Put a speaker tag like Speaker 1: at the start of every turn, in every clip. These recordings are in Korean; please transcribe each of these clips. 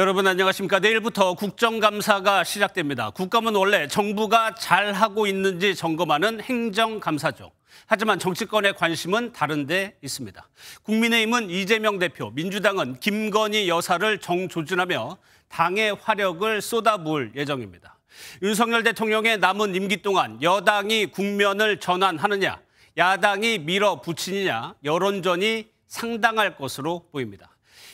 Speaker 1: 여러분 안녕하십니까. 내일부터 국정감사가 시작됩니다. 국감은 원래 정부가 잘하고 있는지 점검하는 행정감사죠. 하지만 정치권의 관심은 다른데 있습니다. 국민의힘은 이재명 대표, 민주당은 김건희 여사를 정조준하며 당의 화력을 쏟아부을 예정입니다. 윤석열 대통령의 남은 임기 동안 여당이 국면을 전환하느냐, 야당이 밀어붙이느냐, 여론전이 상당할 것으로 보입니다.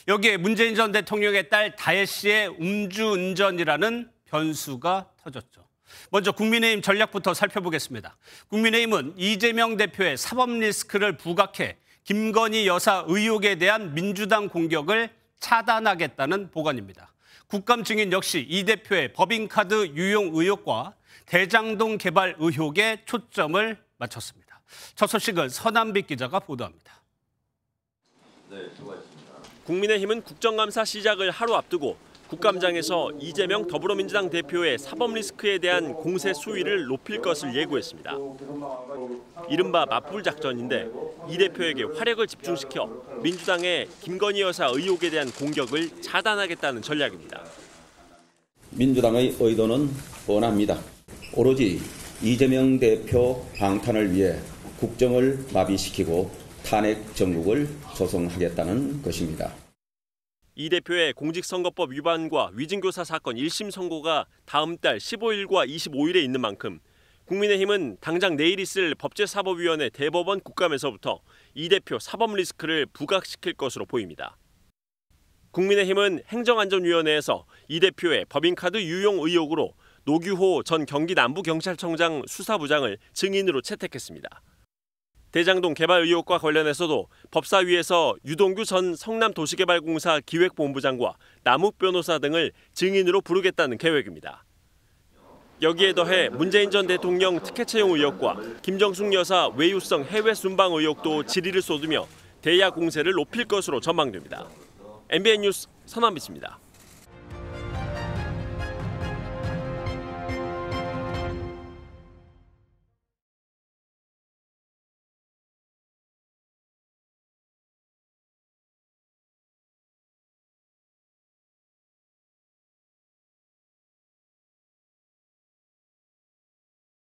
Speaker 1: 여기에 문재인 전 대통령의 딸 다혜 씨의 음주운전이라는 변수가 터졌죠. 먼저 국민의힘 전략부터 살펴보겠습니다. 국민의힘은 이재명 대표의 사법 리스크를 부각해 김건희 여사 의혹에 대한 민주당 공격을 차단하겠다는 보관입니다. 국감 증인 역시 이 대표의 법인카드 유용 의혹과 대장동 개발 의혹에 초점을 맞췄습니다. 첫 소식은 서남빛 기자가 보도합니다.
Speaker 2: 국민의힘은 국정감사 시작을 하루 앞두고 국감장에서 이재명 더불어민주당 대표의 사법 리스크에 대한 공세 수위를 높일 것을 예고했습니다. 이른바 맞불 작전인데 이 대표에게 화력을 집중시켜 민주당의 김건희 여사 의혹에 대한 공격을 차단하겠다는 전략입니다.
Speaker 3: 민주당의 의도는 뻔합니다. 오로지 이재명 대표 방탄을 위해 국정을 마비시키고 탄핵 정국을 조성하겠다는 것입니다.
Speaker 2: 이 대표의 공직선거법 위반과 위증교사 사건 1심 선고가 다음 달 15일과 25일에 있는 만큼 국민의힘은 당장 내일 있을 법제사법위원회 대법원 국감에서부터 이 대표 사법 리스크를 부각시킬 것으로 보입니다. 국민의힘은 행정안전위원회에서 이 대표의 법인카드 유용 의혹으로 노규호 전 경기 남부경찰청장 수사부장을 증인으로 채택했습니다. 대장동 개발 의혹과 관련해서도 법사위에서 유동규 전 성남도시개발공사 기획본부장과 남욱 변호사 등을 증인으로 부르겠다는 계획입니다. 여기에 더해 문재인 전 대통령 티켓 채용 의혹과 김정숙 여사 외유성 해외 순방 의혹도 질의를 쏟으며 대야 공세를 높일 것으로 전망됩니다. MBN 뉴스 선한빛입니다.